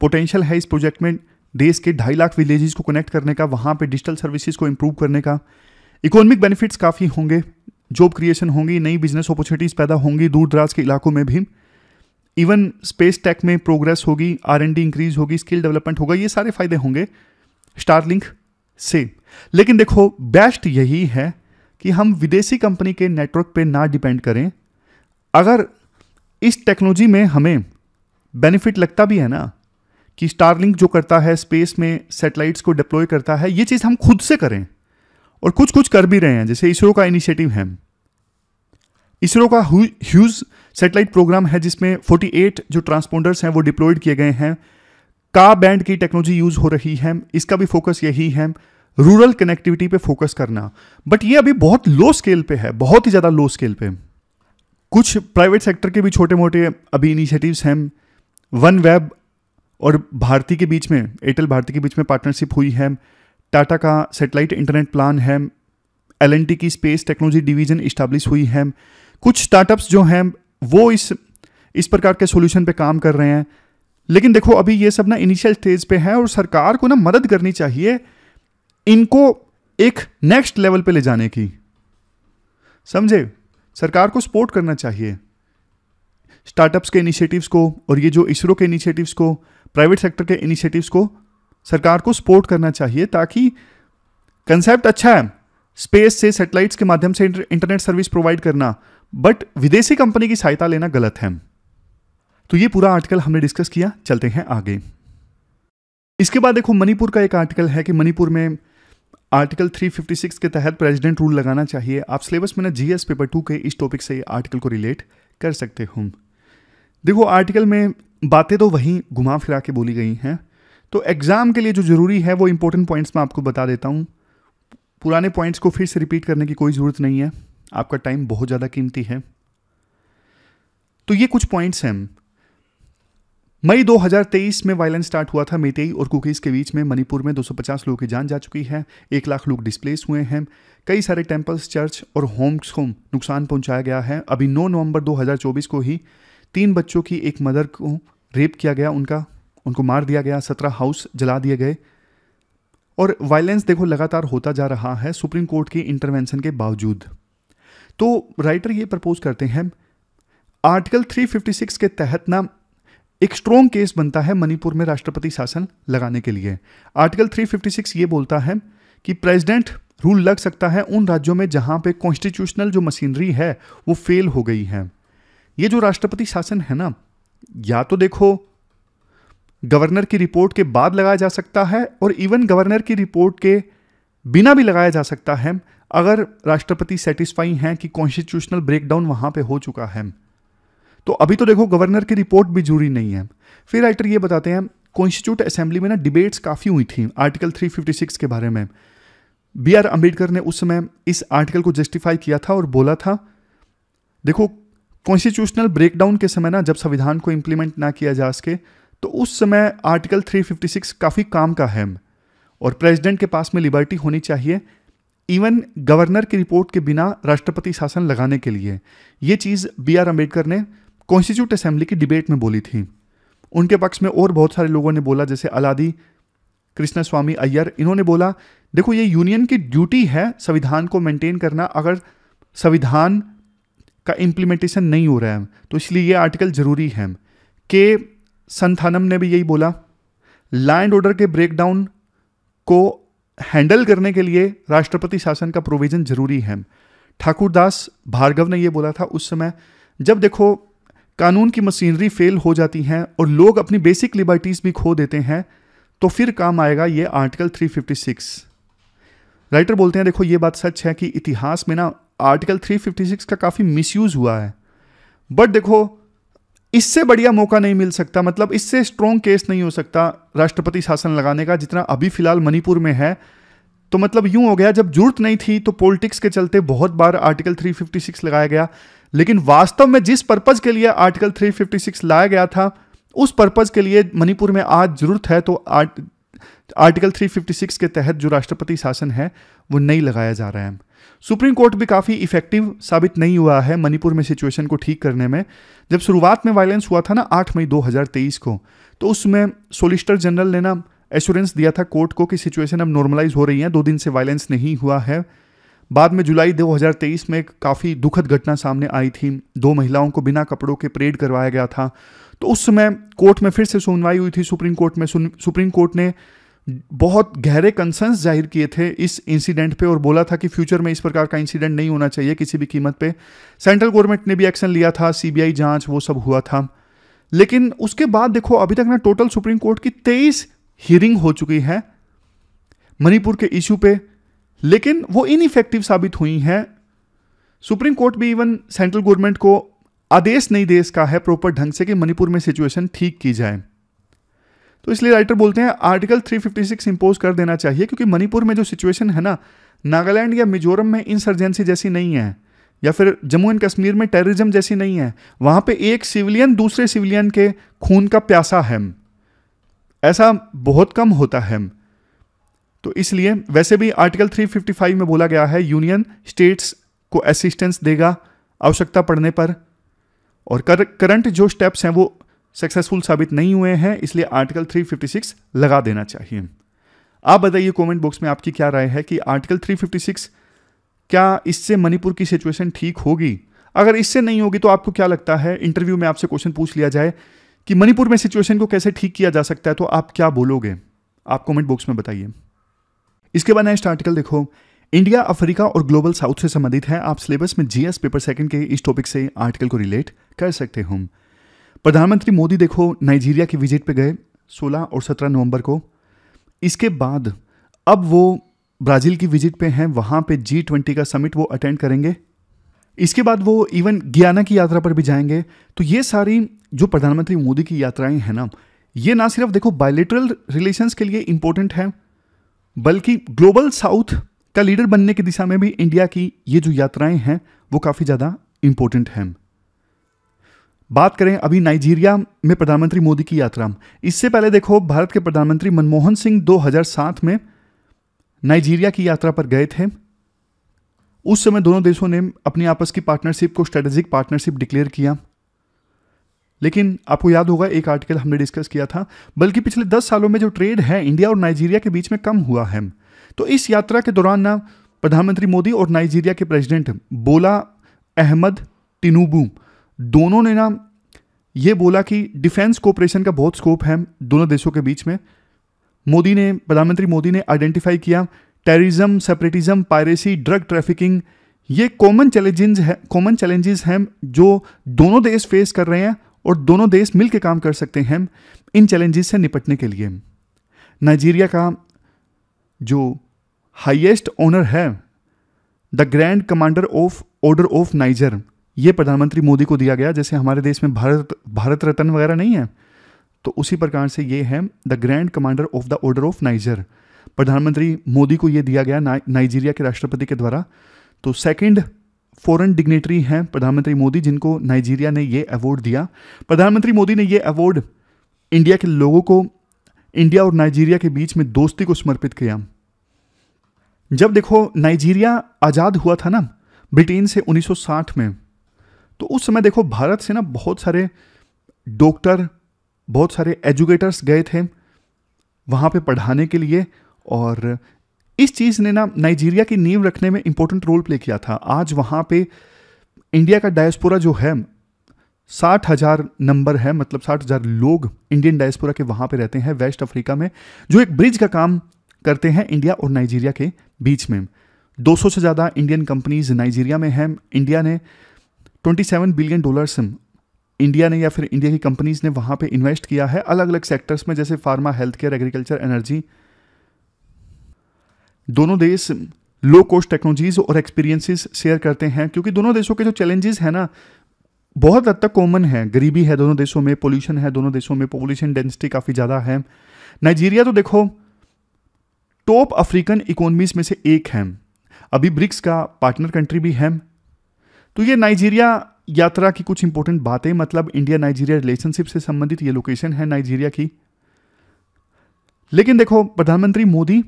पोटेंशियल है इस प्रोजेक्ट में देश के ढाई लाख विलेजेस को कनेक्ट करने का वहाँ पे डिजिटल सर्विसेज को इम्प्रूव करने का इकोनॉमिक बेनिफिट्स काफ़ी होंगे जॉब क्रिएशन होंगी नई बिजनेस अपॉर्चुनिटीज़ पैदा होंगी दूर दराज के इलाकों में भी इवन स्पेस टेक में प्रोग्रेस होगी आर एन डी इंक्रीज होगी स्किल डेवलपमेंट होगा ये सारे फायदे होंगे स्टारलिंक से लेकिन देखो बेस्ट यही है कि हम विदेशी कंपनी के नेटवर्क पे ना डिपेंड करें अगर इस टेक्नोलॉजी में हमें बेनिफिट लगता भी है ना कि स्टारलिंक जो करता है स्पेस में सैटेलाइट्स को डिप्लॉय करता है ये चीज़ हम खुद से करें और कुछ कुछ कर भी रहे हैं जैसे इसरो का इनिशिएटिव है इसरो का ह्यूज सैटेलाइट प्रोग्राम है जिसमें 48 जो ट्रांसपोंडर्स हैं वो डिप्लॉयड किए गए हैं का बैंड की टेक्नोलॉजी यूज हो रही है इसका भी फोकस यही है रूरल कनेक्टिविटी पे फोकस करना बट ये अभी बहुत लो स्केल पे है बहुत ही ज़्यादा लो स्केल पे कुछ प्राइवेट सेक्टर के भी छोटे मोटे अभी इनिशिएटिव्स हैं वन वेब और भारती के बीच में एयरटेल भारती के बीच में पार्टनरशिप हुई है टाटा का सेटेलाइट इंटरनेट प्लान है एल की स्पेस टेक्नोलॉजी डिवीज़न इस्टाब्लिश हुई है कुछ स्टार्टअप्स जो हैं वो इस इस प्रकार के सोल्यूशन पे काम कर रहे हैं लेकिन देखो अभी ये सब ना इनिशियल स्टेज पे है और सरकार को ना मदद करनी चाहिए इनको एक नेक्स्ट लेवल पे ले जाने की समझे सरकार को सपोर्ट करना चाहिए स्टार्टअप्स के इनिशिएटिव्स को और ये जो इसरो के इनिशिएटिव्स को प्राइवेट सेक्टर के इनिशिएटिव्स को सरकार को सपोर्ट करना चाहिए ताकि कंसेप्ट अच्छा है स्पेस से सेटेलाइट्स के माध्यम से इंटरनेट सर्विस प्रोवाइड करना बट विदेशी कंपनी की सहायता लेना गलत है तो ये पूरा आर्टिकल हमने डिस्कस किया चलते हैं आगे इसके बाद देखो मणिपुर का एक आर्टिकल है कि मणिपुर में आर्टिकल 356 के तहत प्रेसिडेंट रूल लगाना चाहिए आप सिलेबस में ना जीएस पेपर टू के इस टॉपिक से आर्टिकल को रिलेट कर सकते हो देखो आर्टिकल में बातें तो वहीं घुमा फिरा के बोली गई हैं तो एग्ज़ाम के लिए जो ज़रूरी है वो इंपॉर्टेंट पॉइंट्स मैं आपको बता देता हूँ पुराने पॉइंट्स को फिर से रिपीट करने की कोई ज़रूरत नहीं है आपका टाइम बहुत ज़्यादा कीमती है तो ये कुछ पॉइंट्स हैं मई 2023 में वायलेंस स्टार्ट हुआ था मेटेई और कुकीज़ के बीच में मणिपुर में 250 लोगों की जान जा चुकी है एक लाख लोग डिस्प्लेस हुए हैं कई सारे टेम्पल्स चर्च और होम्स को नुकसान पहुंचाया गया है अभी 9 नवंबर 2024 को ही तीन बच्चों की एक मदर को रेप किया गया उनका उनको मार दिया गया सत्रह हाउस जला दिए गए और वायलेंस देखो लगातार होता जा रहा है सुप्रीम कोर्ट के इंटरवेंशन के बावजूद तो राइटर ये प्रपोज करते हैं आर्टिकल 356 के तहत ना एक स्ट्रॉन्ग केस बनता है मणिपुर में राष्ट्रपति शासन लगाने के लिए आर्टिकल 356 ये बोलता है कि प्रेसिडेंट रूल लग सकता है उन राज्यों में जहां पे कॉन्स्टिट्यूशनल जो मशीनरी है वो फेल हो गई है ये जो राष्ट्रपति शासन है ना या तो देखो गवर्नर की रिपोर्ट के बाद लगाया जा सकता है और इवन गवर्नर की रिपोर्ट के बिना भी लगाया जा सकता है अगर राष्ट्रपति सेटिस्फाई हैं कि कॉन्स्टिट्यूशनल ब्रेकडाउन वहां पे हो चुका है तो अभी तो देखो गवर्नर की रिपोर्ट भी जरूरी नहीं है फिर राइटर ये बताते हैं कॉन्स्टिट्यूट असेंबली में ना डिबेट्स काफ़ी हुई थी आर्टिकल 356 के बारे में बी आर अम्बेडकर ने उस समय इस आर्टिकल को जस्टिफाई किया था और बोला था देखो कॉन्स्टिट्यूशनल ब्रेकडाउन के समय ना जब संविधान को इम्प्लीमेंट ना किया जा सके तो उस समय आर्टिकल 356 काफ़ी काम का है और प्रेसिडेंट के पास में लिबर्टी होनी चाहिए इवन गवर्नर की रिपोर्ट के बिना राष्ट्रपति शासन लगाने के लिए ये चीज़ बी आर अम्बेडकर ने कॉन्स्टिट्यूट असेंबली की डिबेट में बोली थी उनके पक्ष में और बहुत सारे लोगों ने बोला जैसे अलादी कृष्णा स्वामी अय्यर इन्होंने बोला देखो ये यूनियन की ड्यूटी है संविधान को मेंटेन करना अगर संविधान का इम्प्लीमेंटेशन नहीं हो रहा है तो इसलिए ये आर्टिकल ज़रूरी है कि संथानम ने भी यही बोला लैंड एंड ऑर्डर के ब्रेकडाउन को हैंडल करने के लिए राष्ट्रपति शासन का प्रोविजन जरूरी है ठाकुर दास भार्गव ने यह बोला था उस समय जब देखो कानून की मशीनरी फेल हो जाती हैं और लोग अपनी बेसिक लिबर्टीज़ भी खो देते हैं तो फिर काम आएगा ये आर्टिकल 356 राइटर बोलते हैं देखो ये बात सच है कि इतिहास में ना आर्टिकल 356 का काफ़ी मिसयूज़ हुआ है बट देखो इससे बढ़िया मौका नहीं मिल सकता मतलब इससे स्ट्रॉन्ग केस नहीं हो सकता राष्ट्रपति शासन लगाने का जितना अभी फिलहाल मणिपुर में है तो मतलब यूं हो गया जब जरूरत नहीं थी तो पॉलिटिक्स के चलते बहुत बार आर्टिकल 356 लगाया गया लेकिन वास्तव में जिस पर्पज़ के लिए आर्टिकल 356 लाया गया था उस पर्पज़ के लिए मणिपुर में आज ज़रूरत है तो आर्ट आर्टिकल 356 के तहत जो राष्ट्रपति शासन है वो नहीं लगाया जा रहा है सुप्रीम कोर्ट भी काफ़ी इफेक्टिव साबित नहीं हुआ है मणिपुर में सिचुएशन को ठीक करने में जब शुरुआत में वायलेंस हुआ था ना 8 मई 2023 को तो उसमें सोलिसिटर जनरल ने ना एश्योरेंस दिया था कोर्ट को कि सिचुएशन अब नॉर्मलाइज हो रही है दो दिन से वायलेंस नहीं हुआ है बाद में जुलाई 2023 में एक काफ़ी दुखद घटना सामने आई थी दो महिलाओं को बिना कपड़ों के परेड करवाया गया था तो उस समय कोर्ट में फिर से सुनवाई हुई थी सुप्रीम कोर्ट में सुप्रीम कोर्ट ने बहुत गहरे कंसर्न्स जाहिर किए थे इस इंसिडेंट पे और बोला था कि फ्यूचर में इस प्रकार का इंसिडेंट नहीं होना चाहिए किसी भी कीमत पे सेंट्रल गवर्नमेंट ने भी एक्शन लिया था सीबीआई जांच वो सब हुआ था लेकिन उसके बाद देखो अभी तक ना टोटल सुप्रीम कोर्ट की तेईस हियरिंग हो चुकी है मणिपुर के इशू पे लेकिन वो इनइफेक्टिव साबित हुई हैं सुप्रीम कोर्ट भी इवन सेंट्रल गवर्नमेंट को आदेश नहीं दे इसका है प्रॉपर ढंग से कि मणिपुर में सिचुएशन ठीक की जाए तो इसलिए राइटर बोलते हैं आर्टिकल 356 इंपोज कर देना चाहिए क्योंकि मणिपुर में जो सिचुएशन है ना नागालैंड या मिजोरम में इंसर्जेंसी जैसी नहीं है या फिर जम्मू एंड कश्मीर में टेररिज्म जैसी नहीं है वहाँ पे एक सिविलियन दूसरे सिविलियन के खून का प्यासा है ऐसा बहुत कम होता है तो इसलिए वैसे भी आर्टिकल 355 में बोला गया है यूनियन स्टेट्स को असिस्टेंस देगा आवश्यकता पड़ने पर और कर, करंट जो स्टेप्स हैं वो सक्सेसफुल साबित नहीं हुए हैं इसलिए आर्टिकल 356 लगा देना चाहिए आप बताइए कमेंट बॉक्स में आपकी क्या राय है कि आर्टिकल 356 क्या इससे मणिपुर की सिचुएशन ठीक होगी अगर इससे नहीं होगी तो आपको क्या लगता है इंटरव्यू में आपसे क्वेश्चन पूछ लिया जाए कि मणिपुर में सिचुएशन को कैसे ठीक किया जा सकता है तो आप क्या बोलोगे आप कॉमेंट बॉक्स में बताइए इसके बाद नेक्स्ट आर्टिकल देखो इंडिया अफ्रीका और ग्लोबल साउथ से संबंधित है आप सिलेबस में जीएस पेपर सेकंड के इस टॉपिक से आर्टिकल को रिलेट कर सकते हो प्रधानमंत्री मोदी देखो नाइजीरिया की विजिट पे गए 16 और 17 नवंबर को इसके बाद अब वो ब्राज़ील की विजिट पे हैं वहाँ पे जी ट्वेंटी का समिट वो अटेंड करेंगे इसके बाद वो इवन गियाना की यात्रा पर भी जाएंगे तो ये सारी जो प्रधानमंत्री मोदी की यात्राएं हैं ना ये ना सिर्फ देखो बायोलिटरल रिलेशंस के लिए इम्पोर्टेंट है बल्कि ग्लोबल साउथ का लीडर बनने की दिशा में भी इंडिया की ये जो यात्राएं हैं वो काफ़ी ज़्यादा इम्पोर्टेंट हैं बात करें अभी नाइजीरिया में प्रधानमंत्री मोदी की यात्रा इससे पहले देखो भारत के प्रधानमंत्री मनमोहन सिंह 2007 में नाइजीरिया की यात्रा पर गए थे उस समय दोनों देशों ने अपनी आपस की पार्टनरशिप को स्ट्रेटेजिक पार्टनरशिप डिक्लेयर किया लेकिन आपको याद होगा एक आर्टिकल हमने डिस्कस किया था बल्कि पिछले दस सालों में जो ट्रेड है इंडिया और नाइजीरिया के बीच में कम हुआ है तो इस यात्रा के दौरान ना प्रधानमंत्री मोदी और नाइजीरिया के प्रेसिडेंट बोला अहमद टिनुबू दोनों ने ना ये बोला कि डिफेंस कोऑपरेशन का बहुत स्कोप है दोनों देशों के बीच में मोदी ने प्रधानमंत्री मोदी ने आइडेंटिफाई किया terrorism separatism piracy drug trafficking ये कॉमन चैलेंजेस है कॉमन चैलेंजेस हैं जो दोनों देश फेस कर रहे हैं और दोनों देश मिल काम कर सकते हैं इन चैलेंजेस से निपटने के लिए नाइजीरिया का जो हाइएस्ट ऑनर है the grand commander of order of Niger ये प्रधानमंत्री मोदी को दिया गया जैसे हमारे देश में भारत भारत रत्न वगैरह नहीं है तो उसी प्रकार से ये है the grand commander of the order of Niger प्रधानमंत्री मोदी को ये दिया गया ना, नाइजीरिया के राष्ट्रपति के द्वारा तो सेकेंड फॉरेन डिग्नेटरी हैं प्रधानमंत्री मोदी जिनको नाइजीरिया ने ये अवार्ड दिया प्रधानमंत्री मोदी ने ये अवार्ड इंडिया के लोगों को इंडिया और नाइजीरिया के बीच में दोस्ती को समर्पित किया जब देखो नाइजीरिया आज़ाद हुआ था ना ब्रिटेन से 1960 में तो उस समय देखो भारत से ना बहुत सारे डॉक्टर बहुत सारे एजुकेटर्स गए थे वहाँ पे पढ़ाने के लिए और इस चीज़ ने ना नाइजीरिया की नींव रखने में इम्पोर्टेंट रोल प्ले किया था आज वहाँ पे इंडिया का डायस्पोरा जो है साठ हज़ार नंबर है मतलब साठ हज़ार लोग इंडियन डायस्पोरा के वहाँ पे रहते हैं वेस्ट अफ्रीका में जो एक ब्रिज का काम करते हैं इंडिया और नाइजीरिया के बीच में 200 से ज़्यादा इंडियन कंपनीज नाइजीरिया में हैं इंडिया ने सेवन बिलियन डॉलर्स इंडिया ने या फिर इंडिया की कंपनीज ने वहाँ पे इन्वेस्ट किया है अलग अलग सेक्टर्स में जैसे pharma health care agriculture energy दोनों देश लो कॉस्ट टेक्नोलॉजीज और एक्सपीरियंसेस शेयर करते हैं क्योंकि दोनों देशों के जो चैलेंजेस हैं ना बहुत हद तक कॉमन है गरीबी है दोनों देशों में पोल्यूशन है दोनों देशों में पॉपुलेशन डेंसिटी काफ़ी ज़्यादा है नाइजीरिया तो देखो टॉप अफ्रीकन इकोनॉमीज में से एक है अभी ब्रिक्स का पार्टनर कंट्री भी है तो ये नाइजीरिया यात्रा की कुछ इंपॉर्टेंट बातें मतलब इंडिया नाइजीरिया रिलेशनशिप से संबंधित ये लोकेशन है नाइजीरिया की लेकिन देखो प्रधानमंत्री मोदी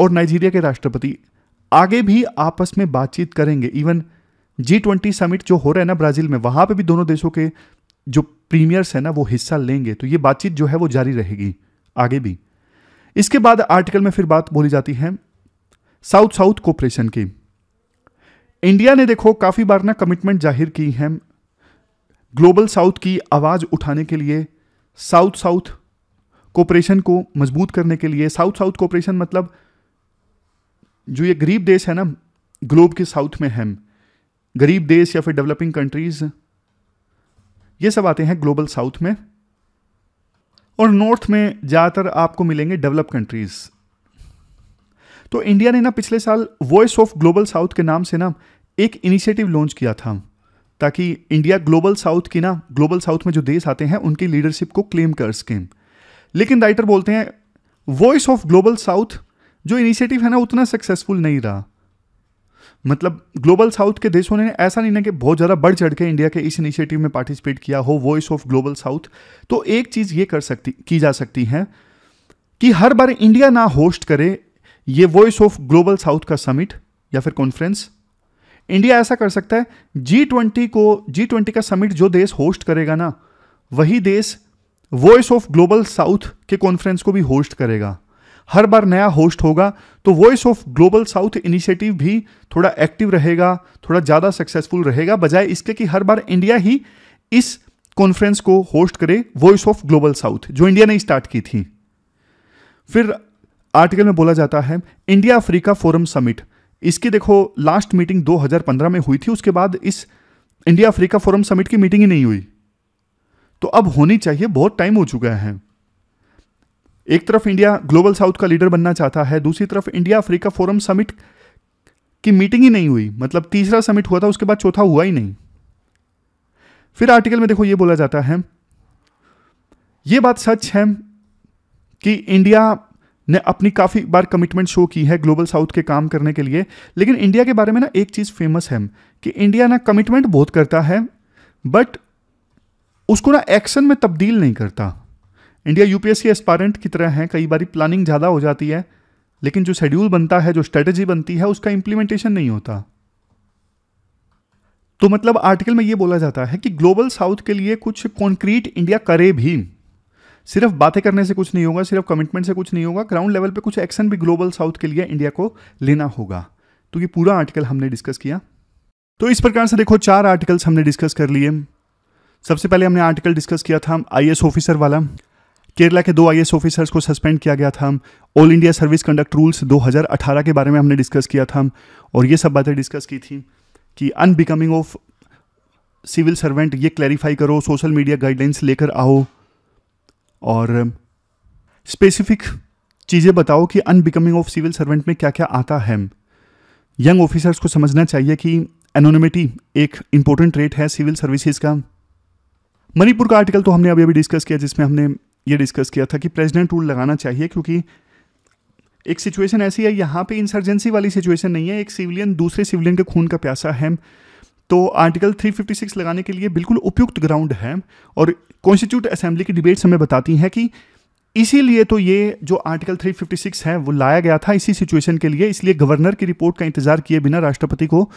और नाइजीरिया के राष्ट्रपति आगे भी आपस में बातचीत करेंगे इवन जी ट्वेंटी समिट जो हो रहा है ना ब्राज़ील में वहां पे भी दोनों देशों के जो प्रीमियर्स हैं ना वो हिस्सा लेंगे तो ये बातचीत जो है वो जारी रहेगी आगे भी इसके बाद आर्टिकल में फिर बात बोली जाती है साउथ साउथ कोऑपरेशन की इंडिया ने देखो काफ़ी बार ना कमिटमेंट जाहिर की है ग्लोबल साउथ की आवाज़ उठाने के लिए साउथ साउथ कोऑपरेशन को मजबूत करने के लिए साउथ साउथ कोऑपरेशन मतलब जो ये गरीब देश है ना ग्लोब के साउथ में हैं गरीब देश या फिर डेवलपिंग कंट्रीज ये सब आते हैं ग्लोबल साउथ में और नॉर्थ में ज़्यादातर आपको मिलेंगे डेवलप कंट्रीज तो इंडिया ने ना पिछले साल वॉइस ऑफ ग्लोबल साउथ के नाम से ना एक इनिशिएटिव लॉन्च किया था ताकि इंडिया ग्लोबल साउथ की ना ग्लोबल साउथ में जो देश आते हैं उनकी लीडरशिप को क्लेम कर सकें लेकिन राइटर बोलते हैं वॉइस ऑफ ग्लोबल साउथ जो इनिशिएटिव है ना उतना सक्सेसफुल नहीं रहा मतलब ग्लोबल साउथ के देशों ने ऐसा नहीं ना कि बहुत ज़्यादा बढ़ चढ़ के इंडिया के इस इनिशिएटिव में पार्टिसिपेट किया हो वॉइस ऑफ ग्लोबल साउथ तो एक चीज़ ये कर सकती की जा सकती है कि हर बार इंडिया ना होस्ट करे ये वॉइस ऑफ ग्लोबल साउथ का समिट या फिर कॉन्फ्रेंस इंडिया ऐसा कर सकता है जी ट्वेंटी को जी ट्वेंटी का समिट जो देश होस्ट करेगा ना वही देश वॉइस ऑफ ग्लोबल साउथ के कॉन्फ्रेंस को भी होस्ट करेगा हर बार नया होस्ट होगा तो voice of global south initiative भी थोड़ा एक्टिव रहेगा थोड़ा ज़्यादा सक्सेसफुल रहेगा बजाय इसके कि हर बार इंडिया ही इस कॉन्फ्रेंस को होस्ट करे वॉइस ऑफ ग्लोबल साउथ जो इंडिया ने स्टार्ट की थी फिर आर्टिकल में बोला जाता है इंडिया अफ्रीका फोरम समिट इसकी देखो लास्ट मीटिंग 2015 में हुई थी उसके बाद इस इंडिया अफ्रीका फोरम समिट की मीटिंग ही नहीं हुई तो अब होनी चाहिए बहुत टाइम हो चुका है एक तरफ इंडिया ग्लोबल साउथ का लीडर बनना चाहता है दूसरी तरफ इंडिया अफ्रीका फोरम समिट की मीटिंग ही नहीं हुई मतलब तीसरा समिट हुआ था उसके बाद चौथा हुआ ही नहीं फिर आर्टिकल में देखो ये बोला जाता है ये बात सच है कि इंडिया ने अपनी काफ़ी बार कमिटमेंट शो की है ग्लोबल साउथ के काम करने के लिए लेकिन इंडिया के बारे में ना एक चीज़ फेमस है कि इंडिया ना कमिटमेंट बहुत करता है बट उसको ना एक्शन में तब्दील नहीं करता इंडिया यूपीएससी एस्पारेंट की तरह है कई बार प्लानिंग ज़्यादा हो जाती है लेकिन जो शेड्यूल बनता है जो स्ट्रेटजी बनती है उसका इम्प्लीमेंटेशन नहीं होता तो मतलब आर्टिकल में ये बोला जाता है कि ग्लोबल साउथ के लिए कुछ कॉन्क्रीट इंडिया करे भी सिर्फ बातें करने से कुछ नहीं होगा सिर्फ कमिटमेंट से कुछ नहीं होगा ग्राउंड लेवल पे कुछ एक्शन भी ग्लोबल साउथ के लिए इंडिया को लेना होगा तो ये पूरा आर्टिकल हमने डिस्कस किया तो इस प्रकार से देखो चार आर्टिकल्स हमने डिस्कस कर लिए सबसे पहले हमने आर्टिकल डिस्कस किया था आई ऑफिसर वाला केरला के दो आई ऑफिसर्स को सस्पेंड किया गया था all India service conduct rules 2018 के बारे में हमने डिस्कस किया था और ये सब बातें डिस्कस की थी कि अनबिकमिंग ऑफ सिविल सर्वेंट ये क्लैरिफाई करो सोशल मीडिया गाइडलाइंस लेकर आओ और स्पेसिफिक um, चीज़ें बताओ कि अनबिकमिंग ऑफ सिविल सर्वेंट में क्या क्या आता है यंग ऑफिसर्स को समझना चाहिए कि एनोनिमिटी एक इम्पोर्टेंट ट्रेट है सिविल सर्विसेज का मणिपुर का आर्टिकल तो हमने अभी अभी डिस्कस किया जिसमें हमने ये डिस्कस किया था कि प्रेसिडेंट रूल लगाना चाहिए क्योंकि एक सिचुएशन ऐसी है यहाँ पे इंसर्जेंसी वाली सिचुएशन नहीं है एक सिविलियन दूसरे सिविलियन के खून का प्यासा है तो आर्टिकल 356 लगाने के लिए बिल्कुल उपयुक्त ग्राउंड है और कॉन्स्टिट्यूट असेंबली की डिबेट्स हमें बताती हैं कि इसीलिए तो ये जो आर्टिकल 356 है वो लाया गया था इसी सिचुएशन के लिए इसलिए गवर्नर की रिपोर्ट का इंतजार किए बिना राष्ट्रपति को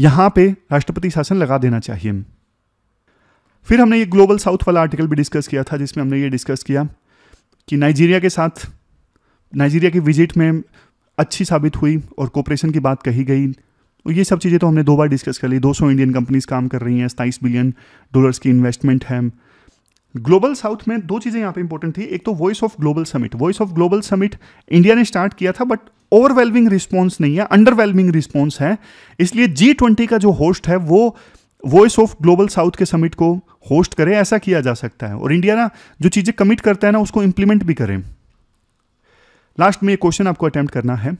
यहाँ पे राष्ट्रपति शासन लगा देना चाहिए फिर हमने ये ग्लोबल साउथ वाला आर्टिकल भी डिस्कस किया था जिसमें हमने ये डिस्कस किया कि नाइजीरिया के साथ नाइजीरिया की विजिट में अच्छी साबित हुई और कोऑपरेशन की बात कही गई तो ये सब चीज़ें तो हमने दो बार डिस्कस कर ली 200 इंडियन कंपनीज काम कर रही हैं सताईस बिलियन डॉलर्स की इन्वेस्टमेंट है ग्लोबल साउथ में दो चीज़ें यहाँ पे इंपॉर्टेंट थी एक तो voice of global summit voice of global summit India ने स्टार्ट किया था बट ओवरवेलमिंग रिस्पॉन्स नहीं है अंडरवेलमिंग रिस्पॉन्स है इसलिए जी ट्वेंटी का जो होस्ट है वो वॉइस ऑफ ग्लोबल साउथ के समिट को होस्ट करे ऐसा किया जा सकता है और इंडिया ना जो चीज़ें कमिट करता है ना उसको इम्प्लीमेंट भी करें लास्ट में ये क्वेश्चन आपको अटैम्प्ट करना है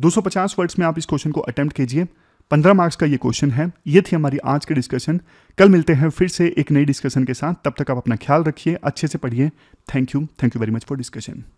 250 वर्ड्स में आप इस क्वेश्चन को अटेम्प्ट कीजिए 15 मार्क्स का ये क्वेश्चन है ये थी हमारी आज की डिस्कशन कल मिलते हैं फिर से एक नई डिस्कशन के साथ तब तक आप अपना ख्याल रखिए अच्छे से पढ़िए thank you thank you very much for discussion